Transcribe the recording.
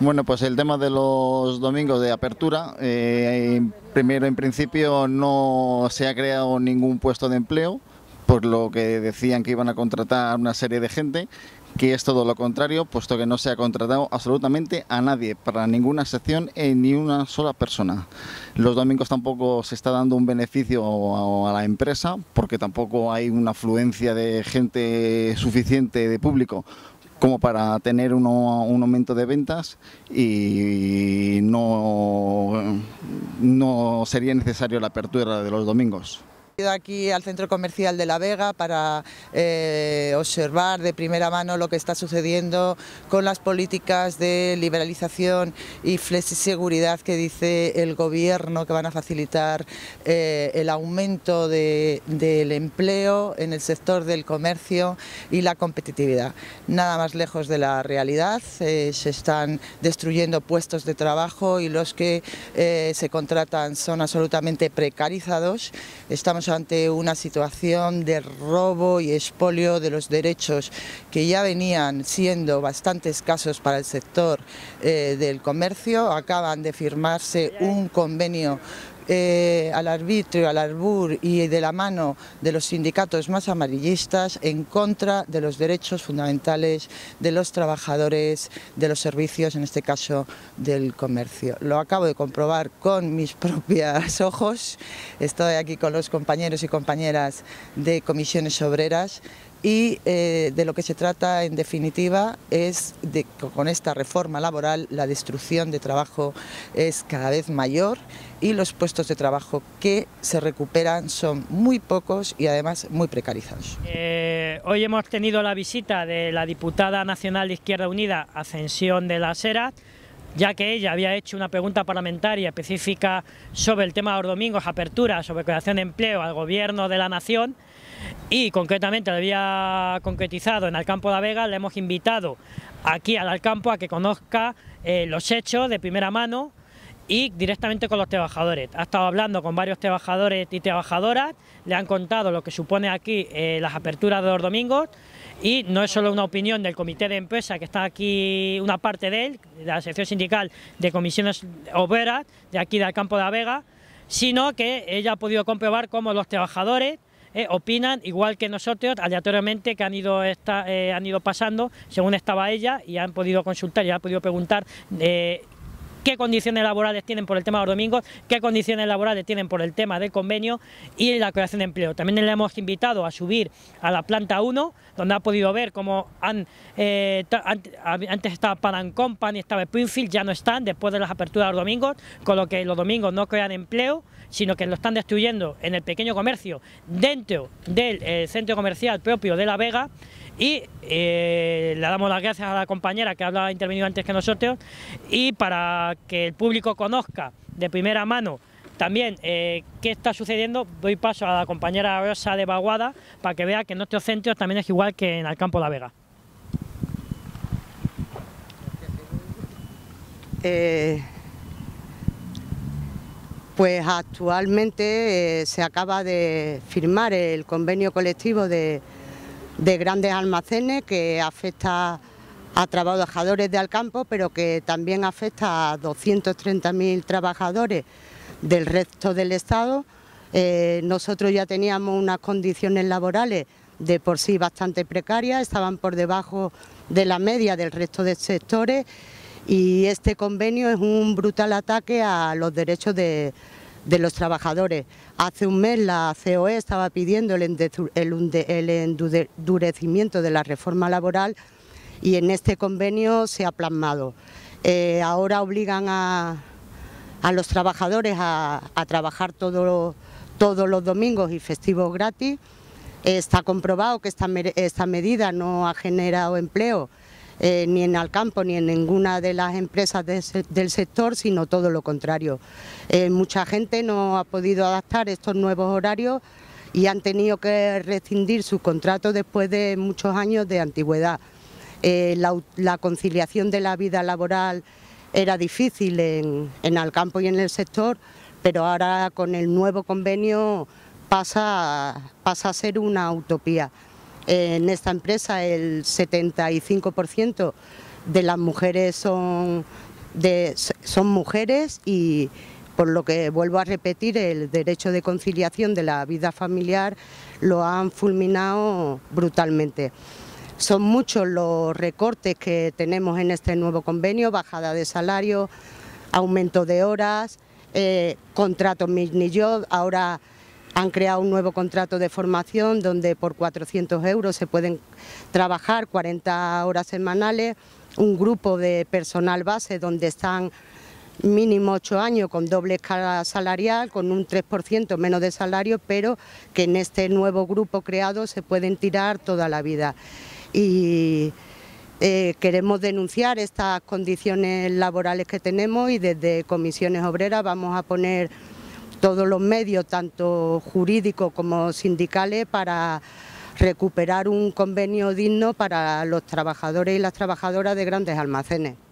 Bueno, pues el tema de los domingos de apertura, eh, primero en principio no se ha creado ningún puesto de empleo, por lo que decían que iban a contratar una serie de gente, que es todo lo contrario, puesto que no se ha contratado absolutamente a nadie, para ninguna sección eh, ni una sola persona. Los domingos tampoco se está dando un beneficio a, a la empresa, porque tampoco hay una afluencia de gente suficiente de público como para tener un aumento de ventas y no, no sería necesario la apertura de los domingos aquí al centro comercial de La Vega para eh, observar de primera mano lo que está sucediendo con las políticas de liberalización y flexiseguridad que dice el gobierno que van a facilitar eh, el aumento del empleo en el sector del comercio y la competitividad. Nada más lejos de la realidad, eh, se están destruyendo puestos de trabajo y los que se contratan son absolutamente precarizados. Estamos ante una situación de robo y expolio de los derechos que ya venían siendo bastante escasos para el sector eh, del comercio. Acaban de firmarse un convenio eh, al arbitrio, al arbur y de la mano de los sindicatos más amarillistas en contra de los derechos fundamentales de los trabajadores de los servicios, en este caso del comercio. Lo acabo de comprobar con mis propios ojos, estoy aquí con los compañeros y compañeras de comisiones obreras y eh, de lo que se trata en definitiva es de con esta reforma laboral la destrucción de trabajo es cada vez mayor y los puestos de trabajo que se recuperan son muy pocos y además muy precarizados. Eh, hoy hemos tenido la visita de la diputada nacional de Izquierda Unida, Ascensión de la Sera. ya que ella había hecho una pregunta parlamentaria específica sobre el tema de los domingos, apertura, sobre creación de empleo al gobierno de la nación y concretamente lo había concretizado en Alcampo de la Vega, le hemos invitado aquí al Alcampo a que conozca eh, los hechos de primera mano y directamente con los trabajadores. Ha estado hablando con varios trabajadores y trabajadoras, le han contado lo que supone aquí eh, las aperturas de los domingos y no es solo una opinión del comité de empresa que está aquí una parte de él, de la sección sindical de comisiones obreras de aquí del campo de la Vega, sino que ella ha podido comprobar cómo los trabajadores eh, opinan igual que nosotros, aleatoriamente, que han ido, esta, eh, han ido pasando según estaba ella y han podido consultar y han podido preguntar. Eh, qué condiciones laborales tienen por el tema de los domingos, qué condiciones laborales tienen por el tema del convenio y la creación de empleo. También le hemos invitado a subir a la planta 1, donde ha podido ver cómo han, eh, antes estaba Pan Company, estaba Springfield, ya no están después de las aperturas de los domingos, con lo que los domingos no crean empleo, sino que lo están destruyendo en el pequeño comercio dentro del eh, centro comercial propio de La Vega y eh, le damos las gracias a la compañera que ha intervenido antes que nosotros y para que el público conozca de primera mano también eh, qué está sucediendo, doy paso a la compañera Rosa de Baguada para que vea que en nuestros centros también es igual que en el campo La Vega. Eh, pues actualmente se acaba de firmar el convenio colectivo de de grandes almacenes que afecta a trabajadores de Alcampo, pero que también afecta a 230.000 trabajadores del resto del Estado. Eh, nosotros ya teníamos unas condiciones laborales de por sí bastante precarias, estaban por debajo de la media del resto de sectores y este convenio es un brutal ataque a los derechos de de los trabajadores. Hace un mes la COE estaba pidiendo el endurecimiento de la reforma laboral y en este convenio se ha plasmado. Eh, ahora obligan a, los trabajadores a, trabajar todos los domingos y festivos gratis. Está comprobado que esta medida no ha generado empleo eh, ni en Alcampo ni en ninguna de las empresas del sector, sino todo lo contrario. Eh, mucha gente no ha podido adaptar estos nuevos horarios y han tenido que rescindir su contrato después de muchos años de antigüedad. Eh, la, conciliación de la vida laboral era difícil en, Alcampo y en el sector, pero ahora con el nuevo convenio pasa a ser una utopía. En esta empresa el 75% de las mujeres son, son mujeres y por lo que vuelvo a repetir, el derecho de conciliación de la vida familiar lo han fulminado brutalmente. Son muchos los recortes que tenemos en este nuevo convenio, bajada de salario, aumento de horas, eh, contratos mini ahora han creado un nuevo contrato de formación donde por 400 euros se pueden trabajar 40 horas semanales, un grupo de personal base donde están mínimo 8 años con doble escala salarial, con un 3% menos de salario, pero que en este nuevo grupo creado se pueden tirar toda la vida. Y eh, queremos denunciar estas condiciones laborales que tenemos y desde comisiones obreras vamos a poner todos los medios, tanto jurídicos como sindicales, para recuperar un convenio digno para los trabajadores y las trabajadoras de grandes almacenes.